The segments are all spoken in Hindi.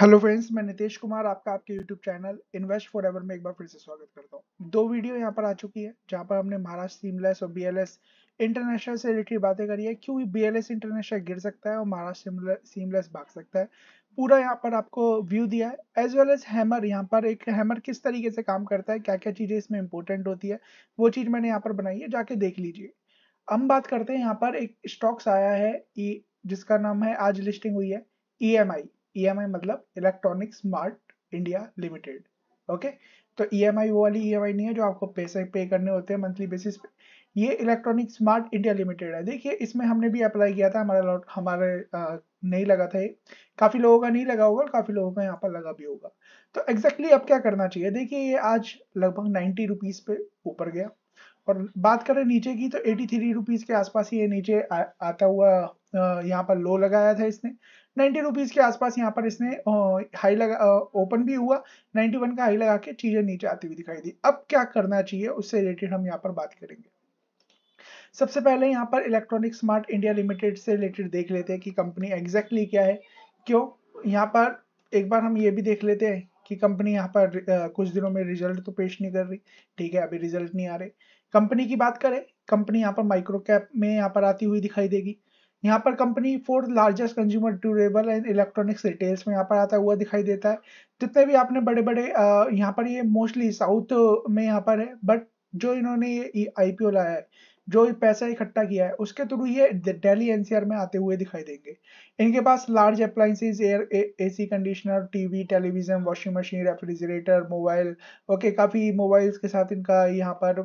हेलो फ्रेंड्स मैं नितेश कुमार आपका आपके YouTube channel Invest Forever में एक बार फिर से स्वागत करता हूँ दो वीडियो यहाँ पर आ चुकी है जहाँ पर हमने महाराष्ट्र सिमलेस और बीएलएस इंटरनेशनल से रिलेटेड बातें करी है क्योंकि बीएलएस इंटरनेशनल गिर सकता है और महाराष्ट्र सीमलेस भाग सकता है पूरा यहाँ पर आपको व्यू दिया है एज वेल एज हैमर यहाँ पर एक हैमर किस तरीके से काम करता है क्या क्या चीज़ें इसमें इंपॉर्टेंट होती है वो चीज़ मैंने यहाँ पर बनाई है जाके देख लीजिए हम बात करते हैं यहाँ पर एक स्टॉक्स आया है e, जिसका नाम है आज लिस्टिंग हुई है ई e ईएमआई e मतलब electronic smart India limited okay तो ईएमआई e वो वाली ईएमआई e नहीं है जो आपको पैसे पे करने होते हैं मंथली बेसिस पे ये इलेक्ट्रॉनिक स्मार्ट इंडिया लिमिटेड है देखिए इसमें हमने भी अप्लाई किया था हमारा लॉट हमारे आ, नहीं लगा था ये काफ़ी लोगों का नहीं लगा होगा और काफ़ी लोगों का यहाँ पर लगा भी होगा तो एग्जैक्टली exactly अब क्या करना चाहिए देखिए ये आज लगभग नाइन्टी रुपीज़ पे ऊपर गया और बात करें नीचे की तो एटी थ्री रुपीज़ के आसपास ये नीचे आ, आता हुआ यहाँ पर लो लगाया था इसने नाइन्टी रुपीज़ के आसपास यहाँ पर इसने हाई लगा ओपन भी हुआ 91 का हाई लगा के चीज़ें नीचे आती हुई दिखाई दी अब क्या करना चाहिए उससे रिलेटेड हम यहाँ पर बात करेंगे सबसे पहले यहाँ पर इलेक्ट्रॉनिक स्मार्ट इंडिया लिमिटेड से रिलेटेड देख लेते हैं कि कंपनी एग्जैक्टली क्या है क्यों यहाँ पर एक बार हम ये भी देख लेते हैं कि कंपनी यहाँ पर कुछ दिनों में रिजल्ट तो पेश नहीं कर रही ठीक है अभी रिजल्ट नहीं आ रहे कंपनी की बात करें कंपनी यहाँ पर माइक्रो कैप में यहाँ पर आती हुई दिखाई देगी यहाँ पर company fourth largest consumer durable and electronics retails में यहाँ पर आता हुआ दिखाई देता है जितने भी आपने बड़े बड़े यहाँ पर ये मोस्टली साउथ में यहाँ पर है बट जो इन्होंने ये आई लाया है जो पैसा इकट्ठा किया है उसके थ्रू ये दिल्ली एनसीआर में आते हुए दिखाई देंगे इनके पास large appliances air AC conditioner TV television washing machine refrigerator mobile okay काफ़ी मोबाइल्स के साथ इनका यहाँ पर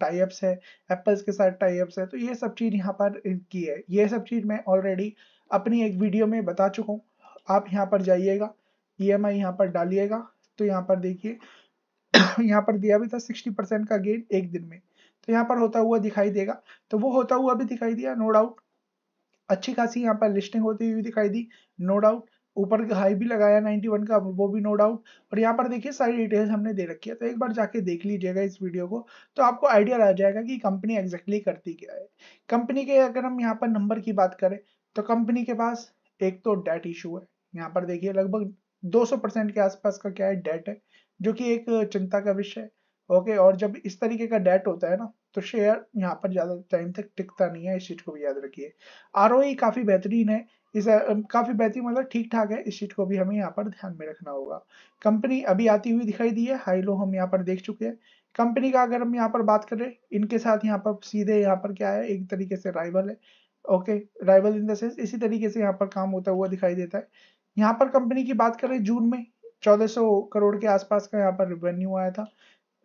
टाइप्स है एप्पल्स के साथ टाइप्स है तो ये सब चीज़ यहाँ पर की है ये सब चीज़ मैं ऑलरेडी अपनी एक वीडियो में बता चुका हूँ आप यहाँ पर जाइएगा ई एम आई यहाँ पर डालिएगा तो यहाँ पर देखिए यहाँ पर दिया भी था सिक्सटी परसेंट का गेन एक दिन में तो यहाँ पर होता हुआ दिखाई देगा तो वो होता हुआ भी दिखाई दिया नो डाउट अच्छी खासी यहाँ पर लिस्टिंग होती हुई दिखाई दी नो डाउट ऊपर हाई भी लगाया 91 का वो भी नो डाउट और यहाँ पर देखिए सारी डिटेल्स हमने दे रखी है तो एक बार जाके देख लीजिएगा इस वीडियो को तो आपको आइडिया आ जाएगा कि कंपनी एग्जैक्टली करती क्या है कंपनी के अगर हम यहाँ पर नंबर की बात करें तो कंपनी के पास एक तो डेट इशू है यहाँ पर देखिए लगभग 200 परसेंट के आसपास का क्या है डेट है जो कि एक चिंता का विषय है ओके और जब इस तरीके का डेट होता है ना तो शेयर यहाँ पर ज़्यादा टाइम तक टिकता नहीं है इस चीज़ को भी याद रखिए आर काफ़ी बेहतरीन है इस काफ़ी बेहतरीन मतलब ठीक ठाक है इस चीज़ को भी हमें यहाँ पर ध्यान में रखना होगा कंपनी अभी आती हुई दिखाई दी है हाई लो हम यहाँ पर देख चुके हैं कंपनी का अगर हम यहाँ पर बात करें इनके साथ यहाँ पर सीधे यहाँ पर क्या है एक तरीके से राइवल है okay rival in the sense इसी तरीके से यहाँ पर काम होता हुआ दिखाई देता है यहाँ पर कंपनी की बात करें जून में 1400 करोड़ के आसपास का यहाँ पर रेवेन्यू आया था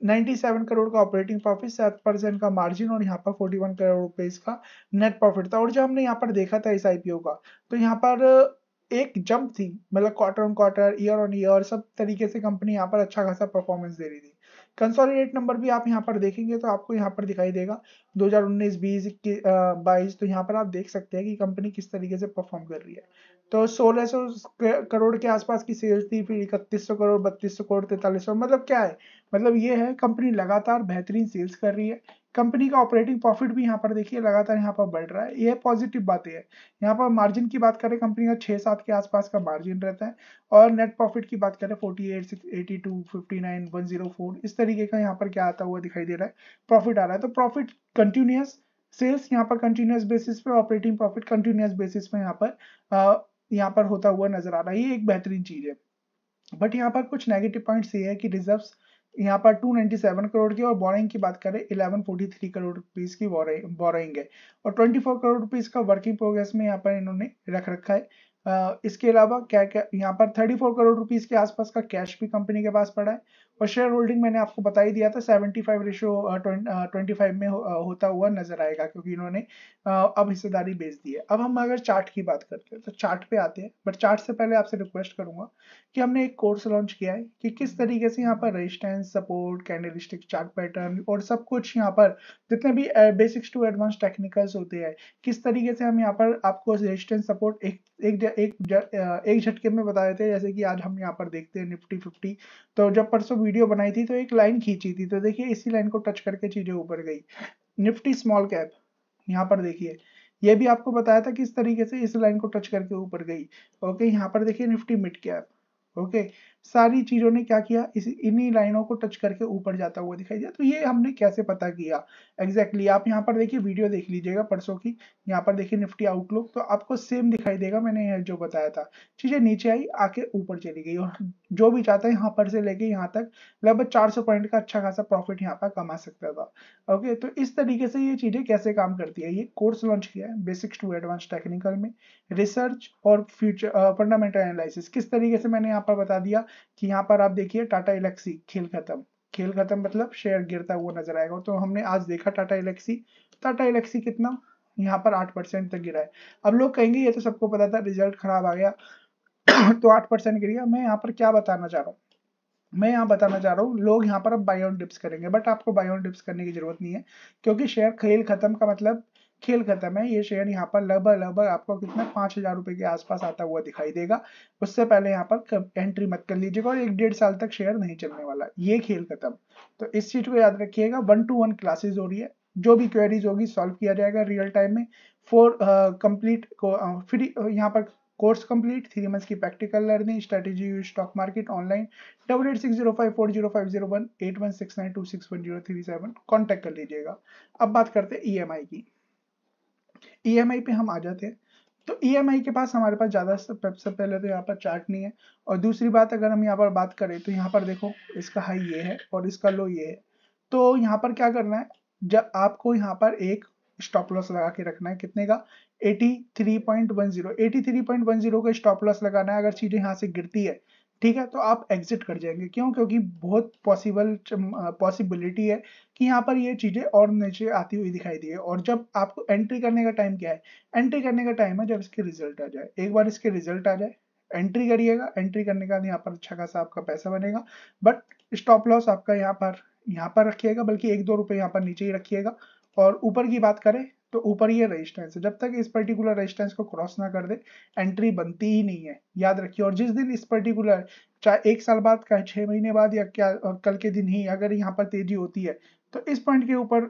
97 करोड़ का ऑपरेटिंग प्रॉफिट सात परसेंट का मार्जिन और यहाँ पर 41 करोड़ रुपए का नेट प्रॉफिट था और जो हमने यहाँ पर देखा था इस आईपीओ का तो यहाँ पर एक जंप थी मतलब quarter on quarter year on year सब तरीके से कंपनी यहाँ पर अच्छा खासा परफॉर्मेंस दे रही थी कंसोलिडेट नंबर भी आप यहाँ पर देखेंगे तो आपको यहाँ पर दिखाई देगा 2019 बीस बाईस तो यहाँ पर आप देख सकते हैं कि कंपनी किस तरीके से परफॉर्म कर रही है तो सोलह सौ करोड़ के आसपास की सेल्स थी फिर इकतीस करोड़ बत्तीस करोड़ तैतालीस मतलब क्या है मतलब ये है कंपनी लगातार बेहतरीन सेल्स कर रही है कंपनी का ऑपरेटिंग प्रॉफिट भी यहाँ पर देखिए लगातार यहाँ पर बढ़ रहा है यह पॉजिटिव बातें है यहाँ पर मार्जिन की बात करें कंपनी का छह सात के आसपास का मार्जिन रहता है और नेट प्रॉफिट की बात करें forty eight six eighty two fifty nine one zero four इस तरीके का यहाँ पर क्या आता हुआ दिखाई दे रहा है प्रॉफिट आ रहा है तो प्रॉफिट कंटिन्यूस सेल्स यहाँ पर कंटिन्यूस बेसिस पे ऑपरेटिंग प्रॉफिट कंटिन्यूस बेसिस पे यहाँ पर यहाँ पर होता हुआ नजर आ रहा है ये एक बेहतरीन चीज़ है बट यहाँ पर कुछ नेगेटिव पॉइंट्स ये है कि रिजर्व्स यहाँ पर 297 करोड़ की और बोरिंग की बात करें 1143 करोड़ रुपीज की बोरिंग है और 24 करोड़ रुपीज का वर्किंग प्रोग्रेस में यहाँ पर इन्होंने रख रखा है इसके अलावा क्या क्या यहाँ पर 34 करोड़ रुपीस के आसपास का कैश भी कंपनी के पास पड़ा है और शेयर होल्डिंग मैंने आपको बता ही दिया था 75 रेशो ट्वेंटी फाइव में होता हुआ नजर आएगा क्योंकि इन्होंने अब हिस्सेदारी बेच दी है अब हम अगर चार्ट की बात करते हैं तो चार्ट पे आते हैं बट चार्ट से पहले आपसे रिक्वेस्ट करूंगा कि हमने एक कोर्स लॉन्च किया है कि किस तरीके से यहाँ पर resistance support candlestick chart pattern और सब कुछ यहाँ पर जितने भी बेसिक्स टू एडवांस टेक्निकल्स होते हैं किस तरीके से हम यहाँ पर आपको रजिस्टेंस सपोर्ट एक एक एक एक झटके में बताए थे जैसे कि आज हम यहाँ पर देखते हैं निफ्टी फिफ्टी तो जब परसों वीडियो बनाई थी तो एक लाइन खींची थी तो देखिए इसी लाइन को टच करके चीज़ें ऊपर गई निफ्टी स्मॉल कैप यहाँ पर देखिए ये भी आपको बताया था किस तरीके से इस लाइन को टच करके ऊपर गई ओके यहाँ पर देखिए निफ्टी मिड कैप ओके सारी चीजों ने क्या किया इस इन्हीं लाइनों को टच करके ऊपर जाता हुआ दिखाई दिया तो ये हमने कैसे पता किया एग्जैक्टली exactly, आप यहाँ पर देखिए वीडियो देख लीजिएगा परसों की यहाँ पर देखिए निफ्टी आउटलुक तो आपको सेम दिखाई देगा मैंने जो बताया था चीजें नीचे आई आके ऊपर चली गई और जो भी चाहता है यहाँ पर से लेके यहाँ तक लगभग चार सौ पॉइंट का अच्छा खासा प्रॉफिट यहाँ पर कमा सकता था ओके तो इस तरीके से ये चीजें कैसे काम करती है ये कोर्स लॉन्च किया है बेसिक्स टू एडवांस टेक्निकल में रिसर्च और फ्यूचर फंडामेंटल एनालिसिस किस तरीके से मैंने यहाँ पर बता दिया कि यहाँ पर आप देखिए टाटा इलेक्सी खेल खत्म खेल खत्म मतलब शेयर गिरता हुआ नजर आएगा तो हमने आज देखा टाटा इलेक्सी टाटा इलेक्सी कितना यहाँ पर आठ परसेंट तक गिरा है अब लोग कहेंगे ये तो सबको पता था रिजल्ट खराब आ गया तो आठ परसेंट गिर गया मैं यहाँ पर क्या बताना चाह रहा हूँ मैं यहाँ बताना चाह रहा हूँ लोग यहाँ पर अब बाई ऑन डिप्स करेंगे बट आपको बाई ऑन डिप्स करने की जरूरत नहीं है क्योंकि शेयर खेल खत्म का मतलब खेल खत्म है ये शेयर यहाँ पर लगभग लगभग आपको कितना पांच हजार रुपए के आसपास आता हुआ दिखाई देगा उससे पहले यहाँ पर एंट्री मत कर लीजिएगा और एक डेढ़ साल तक शेयर नहीं चलने वाला ये खेल खत्म तो इस चीज को याद रखिएगा वन टू वन क्लासेज हो रही है जो भी क्वेरीज होगी सॉल्व किया जाएगा रियल टाइम में फोर कंप्लीट uh, को फ्री uh, uh, यहाँ पर कोर्स कंप्लीट थ्री मंथ्स की practical learning strategy stock market online double eight six zero five four zero five zero one eight one six nine two six one zero three seven contact कर लीजिएगा अब बात करते हैं ई e की ई e पे हम आ जाते हैं तो ई e के पास हमारे पास ज़्यादा सबसे पहले तो यहाँ पर चार्ट नहीं है और दूसरी बात अगर हम यहाँ पर बात करें तो यहाँ पर देखो इसका हाई ये है और इसका लो ये है तो यहाँ पर क्या करना है जब आपको यहाँ पर एक स्टॉप लॉस लगा के रखना है कितने का 83.10 83.10 का स्टॉप लॉस लगाना है अगर चीज़ें यहाँ से गिरती है ठीक है तो आप एग्जिट कर जाएंगे क्यों क्योंकि बहुत पॉसिबल पॉसिबिलिटी है कि यहाँ पर ये चीज़ें और नीचे आती हुई दिखाई दी है और जब आपको एंट्री करने का टाइम क्या है एंट्री करने का टाइम है जब इसके रिजल्ट आ जाए एक बार इसके रिजल्ट आ जाए एंट्री करिएगा एंट्री करने के बाद यहाँ पर अच्छा खासा आपका पैसा बनेगा बट स्टॉप लॉस आपका यहाँ पर यहाँ पर रखिएगा बल्कि एक दो रुपये यहाँ पर नीचे ही रखिएगा और ऊपर की बात करें तो ऊपर ये रेजिस्टेंस है जब तक इस पर्टिकुलर रेजिस्टेंस को क्रॉस ना कर दे एंट्री बनती ही नहीं है याद रखिए और जिस दिन इस पर्टिकुलर चाहे एक साल बाद का छह महीने बाद या क्या कल के दिन ही अगर यहाँ पर तेजी होती है तो इस पॉइंट के ऊपर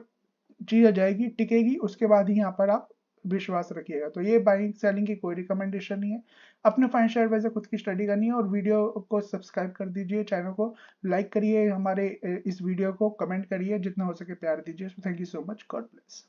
चीज आ जाएगी टिकेगी उसके बाद ही यहाँ पर आप विश्वास रखिएगा तो ये बाइंग सेलिंग की कोई रिकमेंडेशन नहीं है अपने फाइनेंशियल एडवाइजर खुद की स्टडी करनी है और वीडियो को सब्सक्राइब कर दीजिए चैनल को लाइक करिए हमारे इस वीडियो को कमेंट करिए जितना हो सके प्यार दीजिए thank you so much god bless